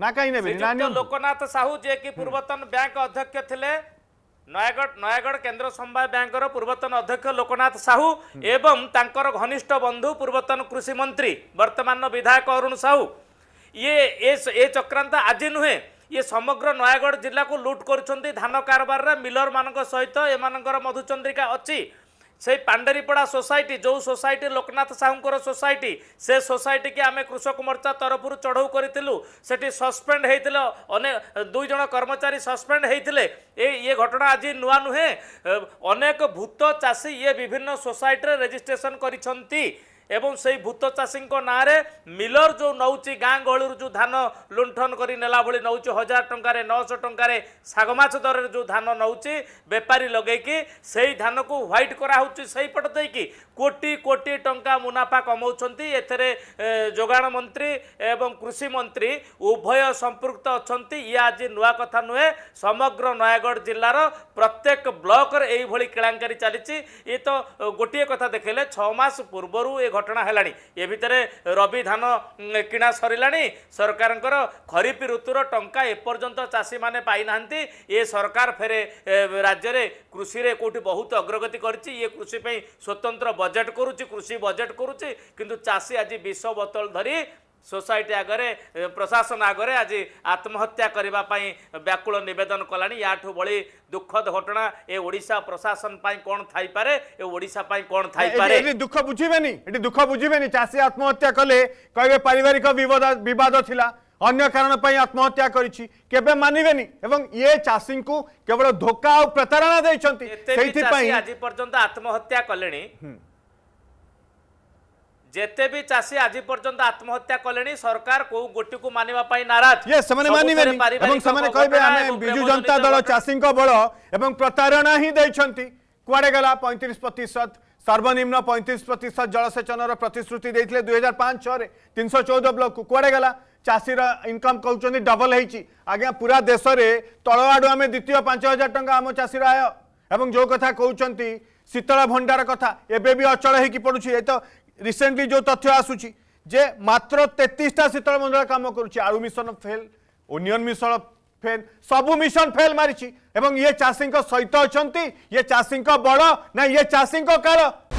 ना कहीं ने बिना नहीं लोकनाथ साहू जे की पूर्वतन बैंक अध्यक्ष थिले नयगढ़ नयगढ़ केन्द्र समवाय बैंक पूर्वतन अध्यक्ष लोकनाथ साहू एवं तांकर घनिष्ठ बंधु पूर्वतन कृषि मंत्री वर्तमान विधायक अरुण साहू ये ए ए चक्रांत आज नुहे ये समग्र नयगढ़ जिला को लूट करछन धान कारोबार रे मिलर मानक सहित ए मानकर मधुचंद्रिका अच्छी ସେଇ ପାଣ୍ଡେରିପଡ଼ା ସୋସାଇଟି ଯେଉଁ ସୋସାଇଟି ଲୋକନାଥ ସାହୁଙ୍କର ସୋସାଇଟି ସେ ସୋସାଇଟିକି ଆମେ କୃଷକ ମୋର୍ଚ୍ଚା ତରଫରୁ ଚଢ଼ଉ କରିଥିଲୁ ସେଠି ସସ୍ପେଣ୍ଡ ହେଇଥିଲ ଅନେକ ଦୁଇ ଜଣ କର୍ମଚାରୀ ସସ୍ପେଣ୍ଡ ହେଇଥିଲେ ଏ ଇଏ ଘଟଣା ଆଜି ନୂଆ ନୁହେଁ ଅନେକ ଭୂତ ଚାଷୀ ଇଏ ବିଭିନ୍ନ ସୋସାଇଟିରେ ରେଜିଷ୍ଟ୍ରେସନ କରିଛନ୍ତି এবং সেই ভূତ ଚାଷୀଙ୍କ ନାଁରେ ମିଲର ଯେଉଁ ନେଉଛି ଗାଁ ଗହଳିରୁ ଯେଉଁ ଧାନ ଲୁଣ୍ଠନ କରି ନେଲା ଭଳି ନେଉଛି ହଜାର ଟଙ୍କାରେ ନଅଶହ ଟଙ୍କାରେ ଶାଗ ମାଛ ଦରରେ ଯେଉଁ ଧାନ ନେଉଛି ବେପାରୀ ଲଗେଇକି ସେଇ ଧାନକୁ ହ୍ୱାଇଟ୍ କରାହେଉଛି ସେଇପଟ ଦେଇକି କୋଟି କୋଟି ଟଙ୍କା ମୁନାଫା କମାଉଛନ୍ତି ଏଥିରେ ଯୋଗାଣ ମନ୍ତ୍ରୀ ଏବଂ କୃଷି ମନ୍ତ୍ରୀ ଉଭୟ ସମ୍ପୃକ୍ତ ଅଛନ୍ତି ଇଏ ଆଜି ନୂଆ କଥା ନୁହେଁ ସମଗ୍ର ନୟାଗଡ଼ ଜିଲ୍ଲାର ପ୍ରତ୍ୟେକ ବ୍ଲକରେ ଏଇଭଳି କିଣାଙ୍କାରୀ ଚାଲିଛି ଇଏ ତ ଗୋଟିଏ କଥା ଦେଖେଇଲେ ଛଅ ମାସ ପୂର୍ବରୁ ଏ ଘଟଣା ଘଟଣା ହେଲାଣି ଏ ଭିତରେ ରବି ଧାନ କିଣା ସରିଲାଣି ସରକାରଙ୍କର ଖରିଫ ଋତୁର ଟଙ୍କା ଏପର୍ଯ୍ୟନ୍ତ ଚାଷୀମାନେ ପାଇନାହାନ୍ତି ଏ ସରକାର ଫେରେ ରାଜ୍ୟରେ କୃଷିରେ କେଉଁଠି ବହୁତ ଅଗ୍ରଗତି କରିଛି ଇଏ କୃଷି ପାଇଁ ସ୍ୱତନ୍ତ୍ର ବଜେଟ୍ କରୁଛି କୃଷି ବଜେଟ୍ କରୁଛି କିନ୍ତୁ ଚାଷୀ ଆଜି ବିଷ ବୋତଲ ଧରି ସୋସାଇଟି ଆଗରେ ପ୍ରଶାସନ ଆଗରେ ଆଜି ଆତ୍ମହତ୍ୟା କରିବା ପାଇଁ ବ୍ୟାକୁଳ ନିବେଦନ କଲାଣି ୟାଠୁ ଭଳି ଦୁଃଖଦ ଘଟଣା ଏ ଓଡ଼ିଶା ପ୍ରଶାସନ ପାଇଁ କ'ଣ ଥାଇପାରେ ଏ ଓଡ଼ିଶା ପାଇଁ କ'ଣ ଥାଇପାରେ ଏଠି ଦୁଃଖ ବୁଝିବେନି ଏଠି ଦୁଃଖ ବୁଝିବେନି ଚାଷୀ ଆତ୍ମହତ୍ୟା କଲେ କହିବେ ପାରିବାରିକ ବିବାଦ ଥିଲା ଅନ୍ୟ କାରଣ ପାଇଁ ଆତ୍ମହତ୍ୟା କରିଛି କେବେ ମାନିବେନି ଏବଂ ଇଏ ଚାଷୀଙ୍କୁ କେବଳ ଧୋକା ଆଉ ପ୍ରତାରଣା ଦେଇଛନ୍ତି ସେଇଥିପାଇଁ ଆଜି ପର୍ଯ୍ୟନ୍ତ ଆତ୍ମହତ୍ୟା କଲେଣି যেতে বি চাষী আজি পর্যন্ত আত্মহত্যা কলেনি সরকার কেউ গোটিকু মানিবা পাই নারাজ ইয়ে সেমানে মানিবে এবং সেমানে কইবে আমি বিজু জনতা দল চাষীଙ୍କ বল এবং প্রতারণা হি দেইছন্তি কুয়াড়ে গলা 35% সর্বনিম্ন 35% জলসেচনর প্রতিশ্রুতি দেইতিলে 2005 6 রে 314 ব্লক কুয়াড়ে গলা চাষীর ইনকম কৌন ডবল হয়েছি আজ্ঞা পুরা দেশে তলআড়ু আমি দ্বিতীয় পাঁচ হাজার টাকা আম চাষীর আয় এবং যে কথা কৌঁচ ଶୀତଳା ଭଣ୍ଡାର କଥା ଏବେ ବି ଅଚଳ ହେଇକି ପଡ଼ୁଛି ଏ ତ ରିସେଣ୍ଟଲି ଯେଉଁ ତଥ୍ୟ ଆସୁଛି ଯେ ମାତ୍ର ତେତିଶଟା ଶୀତଳ ଭଣ୍ଡାର କାମ କରୁଛି ଆଳୁ mission fail onion mission fail ସବୁ ମିଶନ ଫେଲ୍ ମାରିଛି ଏବଂ ଇଏ ଚାଷୀଙ୍କ ସହିତ ଅଛନ୍ତି ଇଏ ଚାଷୀଙ୍କ ବଳ ନା ଇଏ ଚାଷୀଙ୍କ କାଳ